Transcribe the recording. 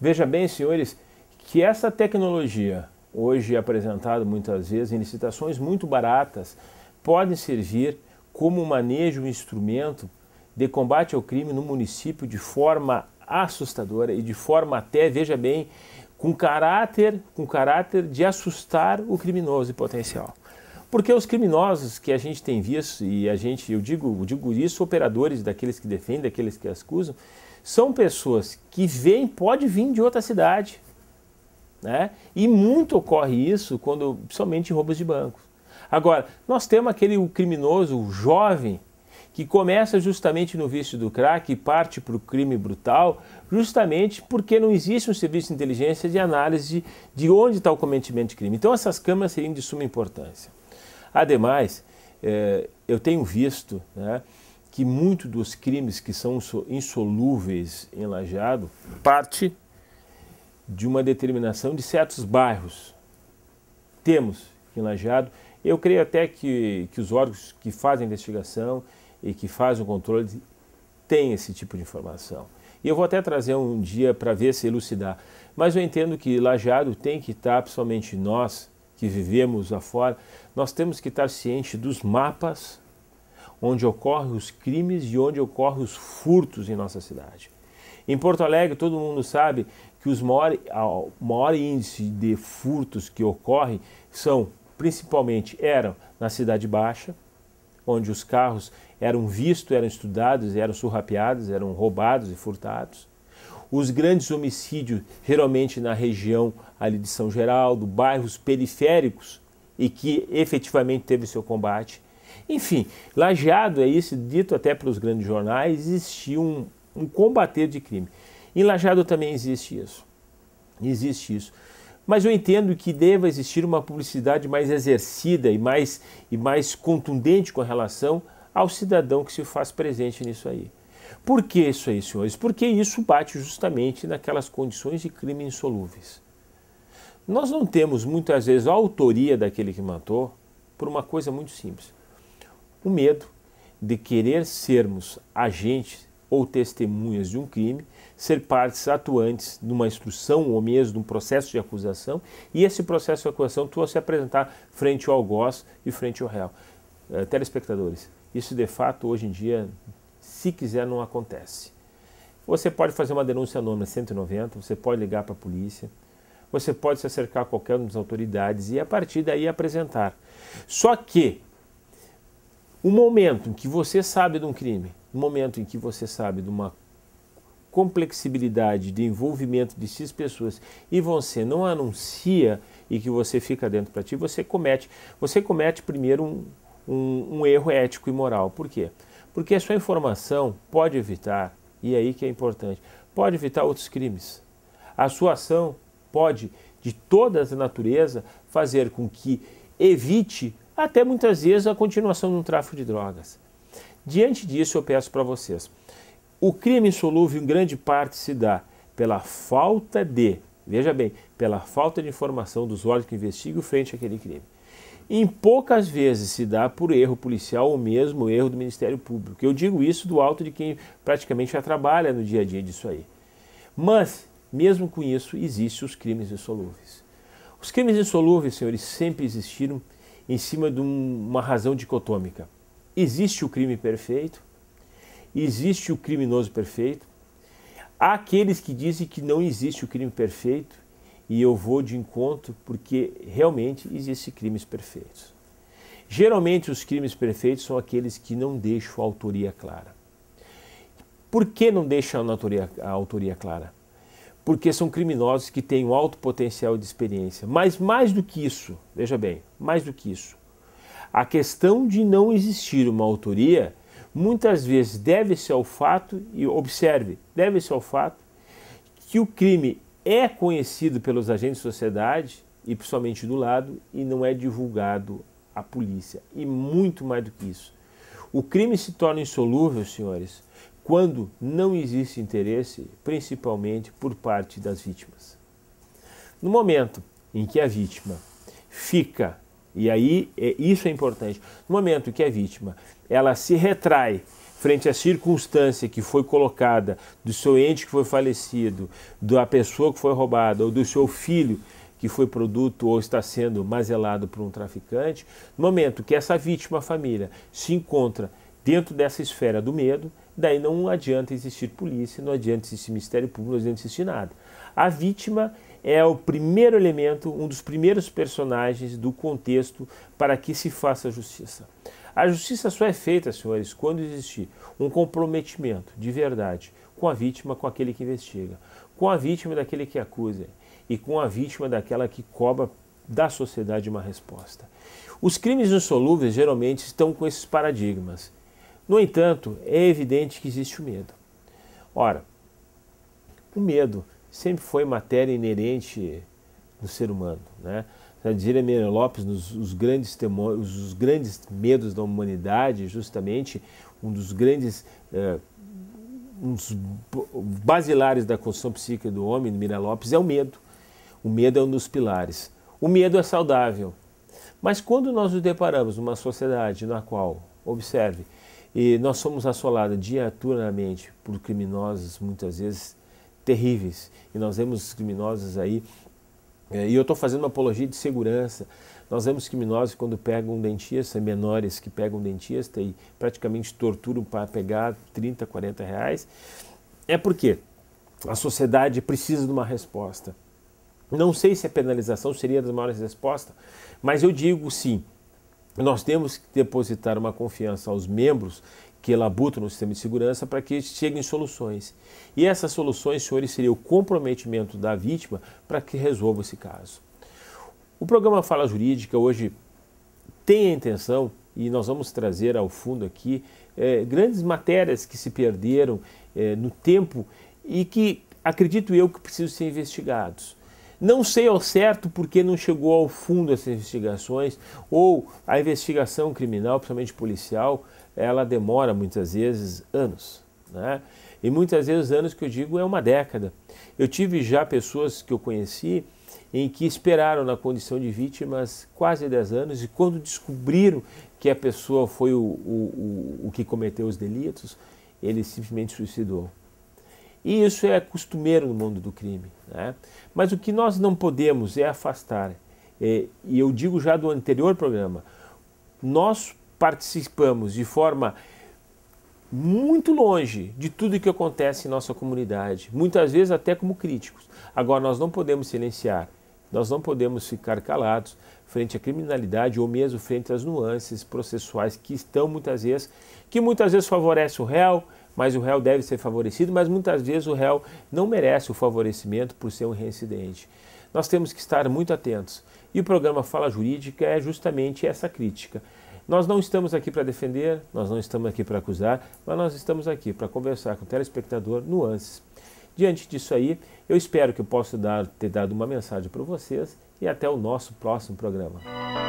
Veja bem, senhores, que essa tecnologia, hoje apresentada muitas vezes em licitações muito baratas, pode servir como manejo, um instrumento de combate ao crime no município de forma assustadora e de forma até, veja bem, com caráter, com caráter de assustar o criminoso potencial. Porque os criminosos que a gente tem visto e a gente, eu digo, eu digo isso, operadores daqueles que defendem, daqueles que acusam, são pessoas que vêm, pode vir de outra cidade. Né? E muito ocorre isso quando, em roubos de bancos. Agora, nós temos aquele criminoso jovem que começa justamente no vício do crack e parte para o crime brutal, justamente porque não existe um serviço de inteligência de análise de onde está o cometimento de crime. Então, essas câmeras seriam de suma importância. Ademais, eh, eu tenho visto né, que muito dos crimes que são insolúveis em Lajeado parte de uma determinação de certos bairros. Temos em Lajeado, eu creio até que, que os órgãos que fazem a investigação e que fazem o controle têm esse tipo de informação. E eu vou até trazer um dia para ver se elucidar. Mas eu entendo que Lajeado tem que estar, principalmente nós que vivemos afora, nós temos que estar cientes dos mapas onde ocorrem os crimes e onde ocorrem os furtos em nossa cidade. Em Porto Alegre, todo mundo sabe que os maior, o maior índice de furtos que ocorrem são, principalmente, eram na Cidade Baixa, onde os carros eram vistos, eram estudados, eram surrapeados, eram roubados e furtados. Os grandes homicídios, geralmente na região ali de São Geraldo, bairros periféricos, e que efetivamente teve seu combate. Enfim, lajeado, é isso dito até pelos grandes jornais, existiu um, um combater de crime. Em lajeado também existe isso. Existe isso. Mas eu entendo que deva existir uma publicidade mais exercida e mais, e mais contundente com relação ao cidadão que se faz presente nisso aí. Por que isso aí, senhores? Porque isso bate justamente naquelas condições de crime insolúveis. Nós não temos muitas vezes a autoria daquele que matou por uma coisa muito simples o medo de querer sermos agentes ou testemunhas de um crime, ser partes atuantes de uma instrução ou mesmo de um processo de acusação, e esse processo de acusação tu se apresentar frente ao algoz e frente ao réu. Uh, telespectadores, isso de fato hoje em dia, se quiser, não acontece. Você pode fazer uma denúncia anônima 190, você pode ligar para a polícia, você pode se acercar a qualquer uma das autoridades e a partir daí apresentar. Só que o momento em que você sabe de um crime, o momento em que você sabe de uma complexibilidade de envolvimento de seis pessoas e você não anuncia e que você fica dentro para ti, você comete, você comete primeiro um, um, um, erro ético e moral. Por quê? Porque a sua informação pode evitar, e é aí que é importante, pode evitar outros crimes. A sua ação pode, de toda a natureza, fazer com que evite até muitas vezes a continuação de um tráfico de drogas. Diante disso, eu peço para vocês: o crime insolúvel em grande parte se dá pela falta de, veja bem, pela falta de informação dos órgãos que investigam frente àquele crime. Em poucas vezes se dá por erro policial ou mesmo erro do Ministério Público. Eu digo isso do alto de quem praticamente já trabalha no dia a dia disso aí. Mas, mesmo com isso, existem os crimes insolúveis. Os crimes insolúveis, senhores, sempre existiram em cima de uma razão dicotômica. Existe o crime perfeito, existe o criminoso perfeito, há aqueles que dizem que não existe o crime perfeito e eu vou de encontro porque realmente existem crimes perfeitos. Geralmente os crimes perfeitos são aqueles que não deixam a autoria clara. Por que não deixam a autoria, a autoria clara? porque são criminosos que têm um alto potencial de experiência. Mas mais do que isso, veja bem, mais do que isso, a questão de não existir uma autoria muitas vezes deve-se ao fato, e observe, deve-se ao fato que o crime é conhecido pelos agentes de sociedade e principalmente do lado e não é divulgado à polícia. E muito mais do que isso. O crime se torna insolúvel, senhores, quando não existe interesse, principalmente por parte das vítimas. No momento em que a vítima fica, e aí é, isso é importante, no momento em que a vítima ela se retrai frente à circunstância que foi colocada do seu ente que foi falecido, da pessoa que foi roubada ou do seu filho que foi produto ou está sendo mazelado por um traficante, no momento que essa vítima, a família, se encontra dentro dessa esfera do medo, daí não adianta existir polícia, não adianta existir Ministério Público, não adianta existir nada. A vítima é o primeiro elemento, um dos primeiros personagens do contexto para que se faça justiça. A justiça só é feita, senhores, quando existir um comprometimento de verdade com a vítima, com aquele que investiga, com a vítima daquele que acusa e com a vítima daquela que cobra da sociedade uma resposta. Os crimes insolúveis geralmente estão com esses paradigmas. No entanto, é evidente que existe o medo. Ora, o medo sempre foi matéria inerente do ser humano. Né? Já diria Meira Lopes, nos, os, grandes os grandes medos da humanidade, justamente um dos grandes, uh, um dos basilares da construção psíquica do homem, Meira Lopes, é o medo. O medo é um dos pilares. O medo é saudável. Mas quando nós nos deparamos numa sociedade na qual, observe, e nós somos assolados diariamente por criminosos, muitas vezes terríveis. E nós vemos criminosos aí, é, e eu estou fazendo uma apologia de segurança. Nós vemos criminosos quando pegam um dentista, menores que pegam um dentista e praticamente torturam para pegar 30, 40 reais. É porque a sociedade precisa de uma resposta. Não sei se a penalização seria a maiores respostas, mas eu digo sim, nós temos que depositar uma confiança aos membros que labutam no sistema de segurança para que cheguem soluções. E essas soluções, senhores, seria o comprometimento da vítima para que resolva esse caso. O programa Fala Jurídica hoje tem a intenção, e nós vamos trazer ao fundo aqui, eh, grandes matérias que se perderam eh, no tempo e que acredito eu que precisam ser investigados. Não sei ao certo porque não chegou ao fundo essas investigações ou a investigação criminal, principalmente policial, ela demora muitas vezes anos, né? E muitas vezes anos que eu digo é uma década. Eu tive já pessoas que eu conheci em que esperaram na condição de vítimas quase 10 anos e quando descobriram que a pessoa foi o, o, o, o que cometeu os delitos, ele simplesmente suicidou. E isso é costumeiro no mundo do crime. Né? Mas o que nós não podemos é afastar, é, e eu digo já do anterior programa, nós participamos de forma muito longe de tudo que acontece em nossa comunidade, muitas vezes até como críticos. Agora, nós não podemos silenciar, nós não podemos ficar calados frente à criminalidade ou mesmo frente às nuances processuais que estão muitas vezes, que muitas vezes favorece o réu, mas o réu deve ser favorecido, mas muitas vezes o réu não merece o favorecimento por ser um reincidente. Nós temos que estar muito atentos. E o programa Fala Jurídica é justamente essa crítica. Nós não estamos aqui para defender, nós não estamos aqui para acusar, mas nós estamos aqui para conversar com o telespectador nuances. Diante disso aí, eu espero que eu possa dar, ter dado uma mensagem para vocês e até o nosso próximo programa.